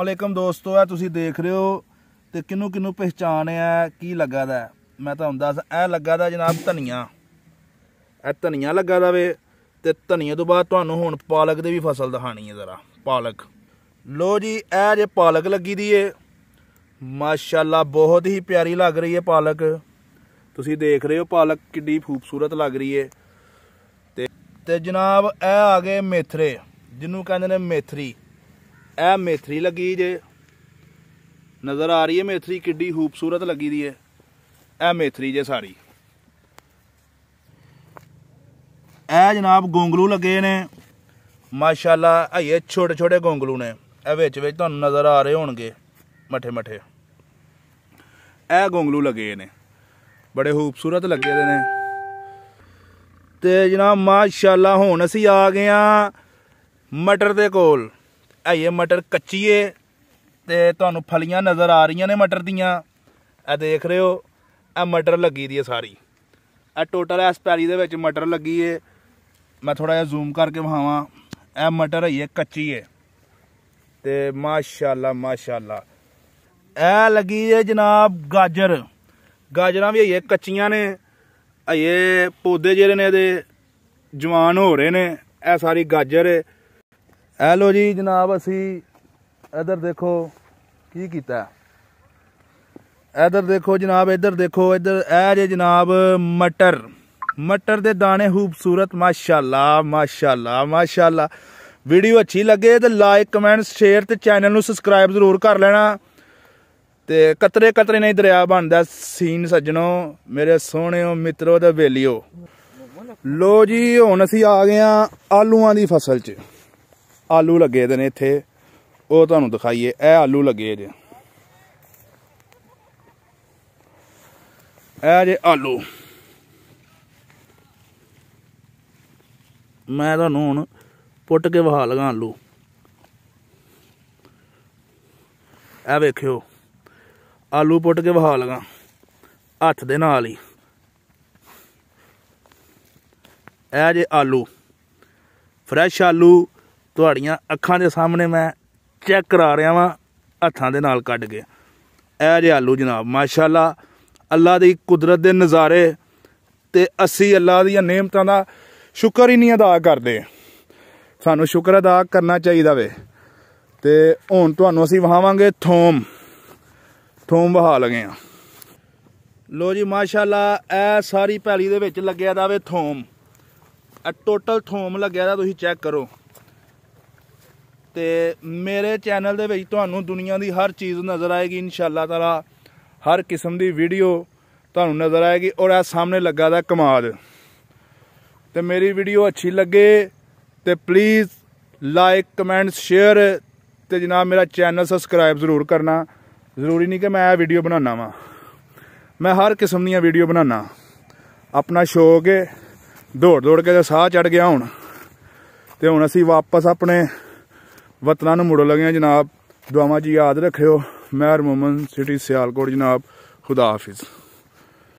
ਵਾਲੇਕਮ ਦੋਸਤੋ ਆ ਤੁਸੀਂ ਦੇਖ ਰਹੇ ਹੋ ਤੇ ਕਿਨੂੰ ਕਿਨੂੰ ਪਹਿਚਾਣਿਆ ਕੀ ਲੱਗਾਦਾ ਮੈਂ ਤਾਂ ਹੁੰਦਾ ਇਹ ਲੱਗਾਦਾ ਜਨਾਬ ਧਨੀਆ ਇਹ ਧਨੀਆ ਲੱਗਾ ਵੇ ਤੇ ਧਨੀਆਂ ਤੋਂ ਬਾਅਦ ਤੁਹਾਨੂੰ ਹੁਣ ਪਾਲਕ ਦੇ ਵੀ ਫਸਲ ਦਿਖਾਣੀ ਹੈ ਜ਼ਰਾ ਪਾਲਕ ਲੋ ਜੀ ਇਹ ਜੇ ਪਾਲਕ ਲੱਗੀ ਦੀ ਏ ਮਾਸ਼ਾਅੱਲਾ ਬਹੁਤ ਹੀ ਪਿਆਰੀ ਲੱਗ ਰਹੀ ਹੈ ਪਾਲਕ ਤੁਸੀਂ ਦੇਖ ਰਹੇ ਹੋ ਪਾਲਕ ਕਿੰਨੀ ਖੂਬਸੂਰਤ ਲੱਗ ਰਹੀ ਏ ਤੇ ਤੇ ਜਨਾਬ ਇਹ ਆ ਗਏ ਮੇਥਰੇ ਜਿਹਨੂੰ ਕਹਿੰਦੇ ਨੇ ਮੇਥਰੀ ਇਹ ਮੇਥਰੀ ਲੱਗੀ ਜੇ ਨਜ਼ਰ ਆ ਰਹੀ ਹੈ ਮੇਥਰੀ ਕਿੱਡੀ ਖੂਬਸੂਰਤ ਲੱਗੀ ਦੀ ਹੈ ਇਹ ਮੇਥਰੀ ਜੇ ਸਾਰੀ ਇਹ ਜਨਾਬ ਗੋਂਗਲੂ ਲੱਗੇ ਨੇ ਮਾਸ਼ਾਅੱਲਾ ਇਹ ਛੋਟੇ ਛੋਟੇ ਗੋਂਗਲੂ ਨੇ ਇਹ ਵਿੱਚ ਵਿੱਚ ਤੁਹਾਨੂੰ ਨਜ਼ਰ ਆ ਰਹੇ ਹੋਣਗੇ ਮਠੇ ਮਠੇ ਇਹ ਗੋਂਗਲੂ ਲੱਗੇ ਨੇ ਬੜੇ ਖੂਬਸੂਰਤ ਲੱਗੇ ਦੇ ਨੇ ਤੇ ਜਨਾਬ ਮਾਸ਼ਾਅੱਲਾ ਹੁਣ ਅਸੀਂ ਆ ਗਏ ਆ ਮਟਰ ਦੇ ਕੋਲ ਇਹ ਮਟਰ ਕੱਚੀ ਏ ਤੇ ਤੁਹਾਨੂੰ ਫਲੀਆਂ ਨਜ਼ਰ ਆ ਰਹੀਆਂ ਨੇ ਮਟਰ ਦੀਆਂ ਇਹ ਦੇਖ ਰਹੇ ਹੋ ਇਹ ਮਟਰ ਲੱਗੀ ਦੀ ਹੈ ਸਾਰੀ ਇਹ ਟੋਟਲ ਇਸ ਪੈਰੀ ਦੇ ਵਿੱਚ ਮਟਰ ਲੱਗੀ ਏ ਮੈਂ ਥੋੜਾ ਜਿਹਾ ਜ਼ੂਮ ਕਰਕੇ ਵਿਖਾਵਾਂ ਇਹ ਮਟਰ ਹੈ ਕੱਚੀ ਏ ਤੇ ਮਾਸ਼ਾਅੱਲਾ ਮਾਸ਼ਾਅੱਲਾ ਇਹ ਲੱਗੀ ਏ ਜਨਾਬ ਗਾਜਰ ਗਾਜਰਾਂ ਵੀ ਹੈ ਕੱਚੀਆਂ ਨੇ ਇਹ ਪੌਦੇ ਜਿਹੜੇ ਨੇ ਇਹਦੇ ਜਵਾਨ ਹੋ ਰਹੇ ਨੇ ਇਹ ਸਾਰੀ ਗਾਜਰ ਏ ਐ ਲੋ ਜੀ ਜਨਾਬ ਅਸੀਂ ਇਧਰ ਦੇਖੋ ਕੀ ਕੀਤਾ ਇਧਰ ਦੇਖੋ ਜਨਾਬ ਇਧਰ ਦੇਖੋ ਇਧਰ ਇਹ ਜੇ ਜਨਾਬ ਮਟਰ ਮਟਰ ਦੇ ਦਾਣੇ ਖੂਬਸੂਰਤ ਮਾਸ਼ਾਅੱਲਾ ਮਾਸ਼ਾਅੱਲਾ ਮਾਸ਼ਾਅੱਲਾ ਵੀਡੀਓ ਅੱਛੀ ਲੱਗੇ ਤੇ ਲਾਈਕ ਕਮੈਂਟ ਸ਼ੇਅਰ ਤੇ ਚੈਨਲ ਨੂੰ ਸਬਸਕ੍ਰਾਈਬ ਜ਼ਰੂਰ ਕਰ ਲੈਣਾ ਤੇ ਕਤਰੇ ਕਤਰੇ ਨਹੀਂ ਦਰਿਆ ਬਣਦਾ ਸੀਨ ਸੱਜਣੋ ਮੇਰੇ ਸੋਹਣਿਓ ਮਿੱਤਰੋ ਤੇ ਬੇਲਿਓ ਲੋ ਜੀ ਹੁਣ ਅਸੀਂ ਆ ਗਏ ਆ ਆਲੂਆਂ ਦੀ ਫਸਲ 'ਚ ਆਲੂ ਲੱਗੇ ਦੇ ਨੇ ਇੱਥੇ ਉਹ ਤੁਹਾਨੂੰ ਦਿਖਾਈਏ ਇਹ ਆਲੂ ਲੱਗੇ ਜੇ ਇਹ ਜੇ ਆਲੂ ਮੈਂ ਤੁਹਾਨੂੰ ਹੁਣ ਪੁੱਟ ਕੇ ਵਹਾ ਲਗਾ ਆਲੂ ਇਹ ਵੇਖਿਓ ਆਲੂ ਪੁੱਟ ਕੇ ਵਹਾ ਲਗਾ ਹੱਥ ਦੇ ਨਾਲ ਹੀ ਇਹ ਜੇ ਆਲੂ ਫਰੈਸ਼ ਆਲੂ ਤੁਹਾਡੀਆਂ ਅੱਖਾਂ ਦੇ ਸਾਹਮਣੇ ਮੈਂ ਚੈੱਕ ਕਰਾ ਰਿਹਾ ਵਾਂ ਹੱਥਾਂ ਦੇ ਨਾਲ ਕੱਢ ਕੇ ਇਹ ਜੇ ਆਲੂ ਜਨਾਬ ਮਾਸ਼ਾਅੱਲਾ ਅੱਲਾ ਦੀ ਕੁਦਰਤ ਦੇ ਨਜ਼ਾਰੇ ਤੇ ਅਸੀਂ ਅੱਲਾ ਦੀਆਂ ਨੇਮਤਾਂ ਦਾ ਸ਼ੁਕਰ ਹੀ ਨਹੀਂ ਅਦਾ ਕਰਦੇ ਸਾਨੂੰ ਸ਼ੁਕਰ ਅਦਾ ਕਰਨਾ ਚਾਹੀਦਾ ਵੇ ਤੇ ਹੁਣ ਤੁਹਾਨੂੰ ਅਸੀਂ ਵਹਾਵਾਂਗੇ ਥੋਮ ਥੋਮ ਵਹਾ ਲਗੇ ਆ ਲੋ ਜੀ ਮਾਸ਼ਾਅੱਲਾ ਇਹ ਸਾਰੀ ਪੈਲੀ ਦੇ ਵਿੱਚ ਲੱਗਿਆ ਦਾ ਵੇ ਥੋਮ ਇਹ ਟੋਟਲ ਥੋਮ ਲੱਗਿਆ ਦਾ ਤੁਸੀਂ ਚੈੱਕ ਕਰੋ ਤੇ ਮੇਰੇ ਚੈਨਲ ਦੇ ਵਿੱਚ ਤੁਹਾਨੂੰ ਦੁਨੀਆ ਦੀ ਹਰ ਚੀਜ਼ ਨਜ਼ਰ ਆਏਗੀ ਇਨਸ਼ਾਅੱਲਾ ਤਾਲਾ ਹਰ ਕਿਸਮ ਦੀ ਵੀਡੀਓ ਤੁਹਾਨੂੰ ਨਜ਼ਰ ਆਏਗੀ ਔਰ ਆ ਸਾਹਮਣੇ ਲੱਗਾ ਦਾ ਕਮਾਲ ਤੇ ਮੇਰੀ ਵੀਡੀਓ ਅੱਛੀ ਲੱਗੇ ਤੇ ਪਲੀਜ਼ ਲਾਈਕ ਕਮੈਂਟ ਸ਼ੇਅਰ ਤੇ ਜਨਾਬ ਮੇਰਾ ਚੈਨਲ ਸਬਸਕ੍ਰਾਈਬ ਜ਼ਰੂਰ ਕਰਨਾ ਜ਼ਰੂਰੀ ਨਹੀਂ ਕਿ ਮੈਂ ਇਹ ਵੀਡੀਓ ਬਣਾਉਣਾ ਵਾਂ ਮੈਂ ਹਰ ਕਿਸਮ ਦੀਆਂ ਵੀਡੀਓ ਬਣਾਉਣਾ ਆਪਣਾ ਸ਼ੌਕ ਹੈ ਦੌੜ ਦੌੜ ਕੇ ਸਾਹ ਚੜ ਗਿਆ ਹੁਣ ਤੇ ਹੁਣ ਅਸੀਂ ਵਾਪਸ ਆਪਣੇ ਵਤਨਾਂ ਨੂੰ ਮੁੜ ਲਗੇ ਜਨਾਬ ਦੁਆਵਾਂ ਜੀ ਯਾਦ ਰੱਖਿਓ ਮਹਿਰ ਮੁਮਨ ਸਿਟੀ ਸਿਆਲਕੋਟ ਜਨਾਬ ਖੁਦਾ ਹਾਫਿਜ਼